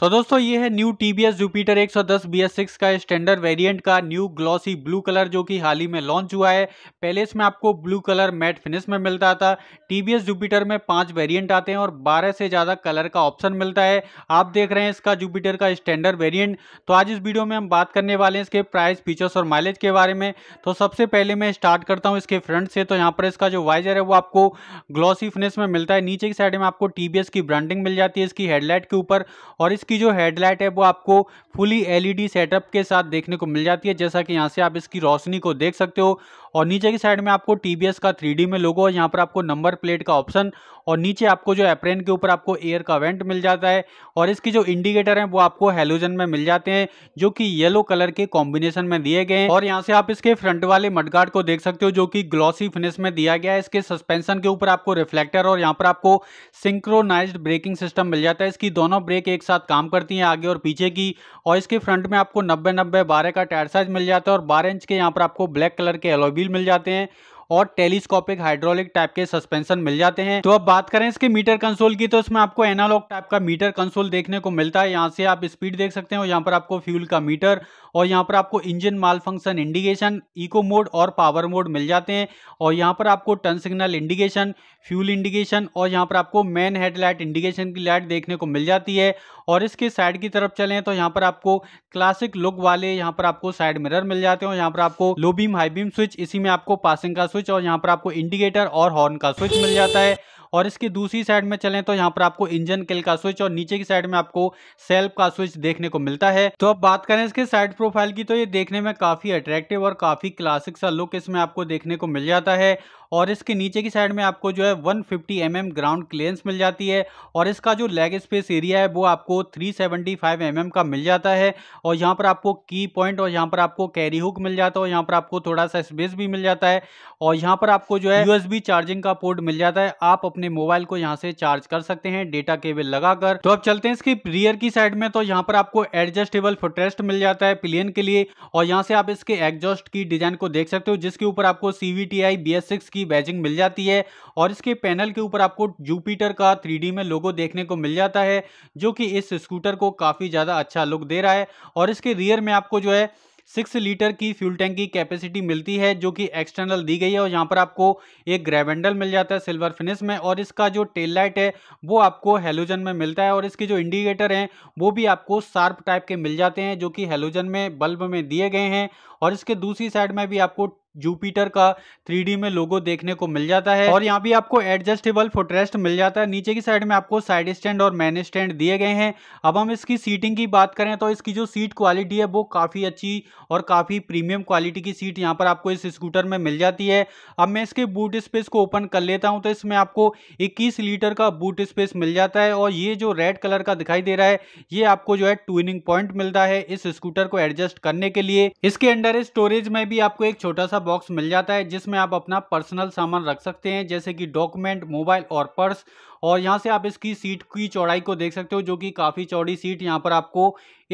तो दोस्तों ये है new T V S Jupiter एक सौ दस बी एस सिक्स का स्टैंडर्ड वेरिएंट का न्यू ग्लॉसी ब्लू कलर जो कि हाल ही में लॉन्च हुआ है पहले इसमें आपको ब्लू कलर मैट फिनिश में मिलता था टी बी एस जुपीटर में पांच वेरिएंट आते हैं और बारह से ज़्यादा कलर का ऑप्शन मिलता है आप देख रहे हैं इसका जुपीटर का स्टैंडर्ड वेरियंट तो आज इस वीडियो में हम बात करने वाले हैं इसके प्राइस फीचर्स और माइलेज के बारे में तो सबसे पहले मैं स्टार्ट करता हूँ इसके फ्रंट से तो यहाँ पर इसका जो वाइजर है वो आपको ग्लॉसी फिनिश में मिलता है नीचे की साइड में आपको टी बी एस की ब्रांडिंग मिल जाती है इसकी हेडलाइट के ऊपर और इस इसकी जो हेडलाइट है वो आपको फुली एलईडी सेटअप के साथ देखने को मिल जाती है जैसा कि यहाँ से आप इसकी रोशनी को देख सकते हो और नीचे की साइड में आपको टीबीएस का थ्री में लोगो यहाँ पर आपको नंबर प्लेट का ऑप्शन और नीचे आपको जो एप्रेन के ऊपर आपको एयर का वेंट मिल जाता है और इसकी जो इंडिकेटर है वो आपको हेलोजन में मिल जाते हैं जो कि येलो कलर के कॉम्बिनेशन में दिए गए हैं और यहाँ से आप इसके फ्रंट वाले मडगार्ड को देख सकते हो जो कि ग्लॉसी फिनिश में दिया गया है इसके सस्पेंशन के ऊपर आपको रिफ्लेक्टर और यहाँ पर आपको सिंक्रोनाइज ब्रेकिंग सिस्टम मिल जाता है इसकी दोनों ब्रेक एक साथ काम करती हैं आगे और पीछे की और इसके फ्रंट में आपको नब्बे नब्बे बारह का टायर साइज मिल जाता है और बारह इंच के यहाँ पर आपको ब्लैक कलर के एलोबी मिल जाते हैं और टेलीस्कोपिक हाइड्रोलिक टाइप के सस्पेंशन मिल जाते हैं तो अब बात करें इसके मीटर कंसोल की तो इसमें आपको एनालॉग टाइप का मीटर कंसोल देखने को मिलता है यहाँ से आप स्पीड देख सकते हो यहाँ पर आपको फ्यूल का मीटर और यहाँ पर आपको engine malfunction indication eco mode और पावर मोड मिल जाते हैं और यहाँ पर आपको turn signal indication fuel indication और यहाँ पर आपको मैन हेडलाइट इंडिकेशन की लाइट देखने को मिल जाती है और इसके साइड की तरफ चलें तो यहाँ पर आपको क्लासिक लुक वाले यहाँ पर आपको साइड मिरर मिल जाते हैं और यहाँ पर आपको low beam high beam switch इसी में आपको पासिंग का स्विच और यहाँ पर आपको इंडिकेटर और हॉर्न का स्विच मिल जाता है और इसकी दूसरी साइड में चलें तो यहाँ पर आपको इंजन किल का स्विच और नीचे की साइड में आपको सेल्फ का स्विच देखने को मिलता है तो अब बात करें इसके साइड प्रोफाइल की तो ये देखने में काफी अट्रैक्टिव और काफी क्लासिक सा लुक इसमें आपको देखने को मिल जाता है और इसके नीचे की साइड में आपको जो है 150 फिफ्टी mm ग्राउंड क्लियरेंस मिल जाती है और इसका जो लेग स्पेस एरिया है वो आपको 375 सेवेंटी mm का मिल जाता है और यहाँ पर आपको की पॉइंट और यहाँ पर आपको कैरी हुक मिल जाता है और यहाँ पर आपको थोड़ा सा स्पेस भी मिल जाता है और यहाँ पर आपको जो है बी चार्जिंग का पोर्ट मिल जाता है आप अपने मोबाइल को यहाँ से चार्ज कर सकते हैं डेटा केबल लगाकर तो अब चलते हैं इसकी रियर की साइड में तो यहाँ पर आपको एडजस्टेबल फुटरेस्ट मिल जाता है प्लेन के लिए और यहाँ से आप इसके एग्जॉस्ट की डिजाइन को देख सकते हो जिसके ऊपर आपको सीवीटीआई बी की की बैजिंग मिल जाती है और इसके पैनल के ऊपर आपको जुपिटर का थ्री में लोगो देखने को मिल जाता है जो कि इस स्कूटर को काफ़ी ज़्यादा अच्छा लुक दे रहा है और इसके रियर में आपको जो है सिक्स लीटर की फ्यूल टैंक की कैपेसिटी मिलती है जो कि एक्सटर्नल दी गई है और यहाँ पर आपको एक ग्रेवेंडल मिल जाता है सिल्वर फिनिश में और इसका जो टेल लाइट है वो आपको हेलोजन में मिलता है और इसके जो इंडिकेटर हैं वो भी आपको शार्प टाइप के मिल जाते हैं जो कि हेलोजन में बल्ब में दिए गए हैं और इसके दूसरी साइड में भी आपको जुपिटर का थ्री में लोगो देखने को मिल जाता है और यहाँ भी आपको एडजस्टेबल फुटरेस्ट मिल जाता है नीचे की साइड में आपको साइड स्टैंड और मैन स्टैंड दिए गए हैं अब हम इसकी सीटिंग की बात करें तो इसकी जो सीट क्वालिटी है वो काफ़ी अच्छी और काफ़ी प्रीमियम क्वालिटी की सीट यहाँ पर आपको इस स्कूटर में मिल जाती है अब मैं इसके बूट स्पेस को ओपन कर लेता हूँ तो इसमें आपको इक्कीस लीटर का बूट स्पेस मिल जाता है और ये जो रेड कलर का दिखाई दे रहा है ये आपको जो है ट्विनिंग पॉइंट मिलता है इस स्कूटर को एडजस्ट करने के लिए इसके अंडर स्टोरेज में भी आपको एक छोटा सा बॉक्स मिल जाता है जिसमें आप अपना पर्सनल सामान रख सकते हैं जैसे कि डॉक्यूमेंट मोबाइल और पर्स और यहाँ से आप इसकी सीट की चौड़ाई को देख सकते हो जो कि काफ़ी चौड़ी सीट यहाँ पर आपको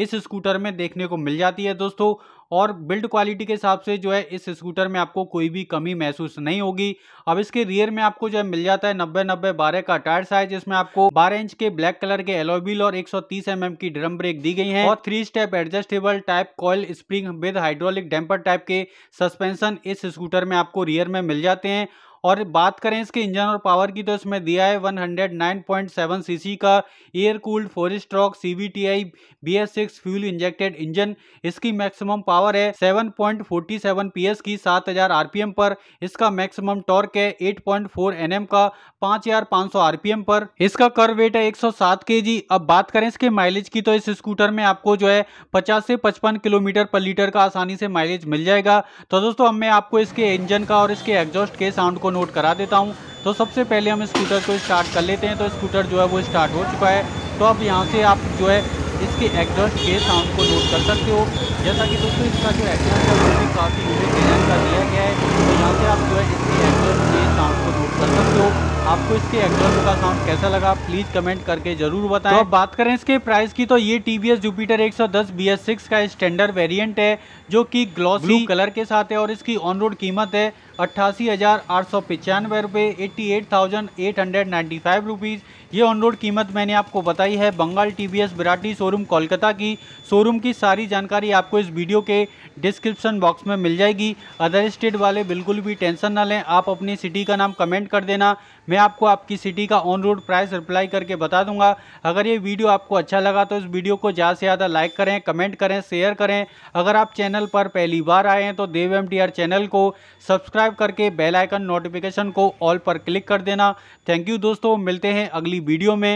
इस स्कूटर में देखने को मिल जाती है दोस्तों और बिल्ड क्वालिटी के हिसाब से जो है इस स्कूटर में आपको कोई भी कमी महसूस नहीं होगी अब इसके रियर में आपको जो है मिल जाता है नब्बे नब्बे बारह का टायर साइज इसमें आपको बारह इंच के ब्लैक कलर के एलोबिल और एक सौ mm की ड्रम ब्रेक दी गई है और three step adjustable type coil spring with hydraulic damper type के सस्पेंशन इस स्कूटर में आपको रियर में मिल जाते हैं और बात करें इसके इंजन और पावर की तो इसमें दिया है 109.7 सीसी का air cooled four stroke C B T I B S six fuel injected engine इसकी मैक्सिमम पावर है 7.47 पीएस की 7000 आरपीएम पर इसका मैक्सिमम टॉर्क है 8.4 एनएम का 5500 आरपीएम पर इसका कर वेट है 107 जी अब बात करें इसके माइलेज की तो इस स्कूटर में आपको जो है पचास से पचपन किलोमीटर पर लीटर का आसानी से माइलेज मिल जाएगा तो दोस्तों अब मैं आपको इसके इंजन का और इसके एग्जॉस्ट के साउंड को नोट करा देता हूँ तो सबसे पहले हम स्कूटर को स्टार्ट कर लेते हैं तो स्कूटर जो है वो स्टार्ट हो चुका है तो अब यहाँ से आप जो है इसके एग्जॉस्ट के साउंड को नोट कर सकते हो जैसा कि दोस्तों इसका जो एग्जॉस्ट है वो भी काफ़ी यूनिक डिज़ाइन का दिया गया है तो यहाँ से आप जो है इसके एग्जॉस्ट के साउंड को नोट कर सकते हो आपको इसके एग्जॉस्ट का साउंड कैसा लगा प्लीज कमेंट करके जरूर बताएं तो अब बात करें इसके प्राइस की तो ये टी वी एस जुपीटर एक सौ दस बी एस सिक्स का स्टैंडर्ड वेरियंट है जो कि ग्लॉसी कलर के साथ है और इसकी ऑन रोड कीमत है अट्ठासी हज़ार आठ सौ पचानवे रुपये eighty eight thousand eight hundred ninety five rupees ये ऑन रोड कीमत मैंने आपको बताई है Bengal T V S Birati showroom Kolkata की शोरूम की सारी जानकारी आपको इस वीडियो के डिस्क्रिप्शन बॉक्स में मिल जाएगी अदर स्टेट वाले बिल्कुल भी टेंशन ना लें आप अपनी सिटी का नाम कमेंट कर देना मैं आपको आपकी सिटी का ऑन रोड प्राइस रिप्लाई करके बता दूंगा अगर ये वीडियो आपको अच्छा लगा तो इस वीडियो को ज़्यादा से ज़्यादा लाइक करें कमेंट करें शेयर करें अगर आप चैनल पर पहली बार आए हैं तो देव एम चैनल को सब्सक्राइब सब्सक्राइब करके बेल आइकन नोटिफिकेशन को ऑल पर क्लिक कर देना थैंक यू दोस्तों मिलते हैं अगली वीडियो में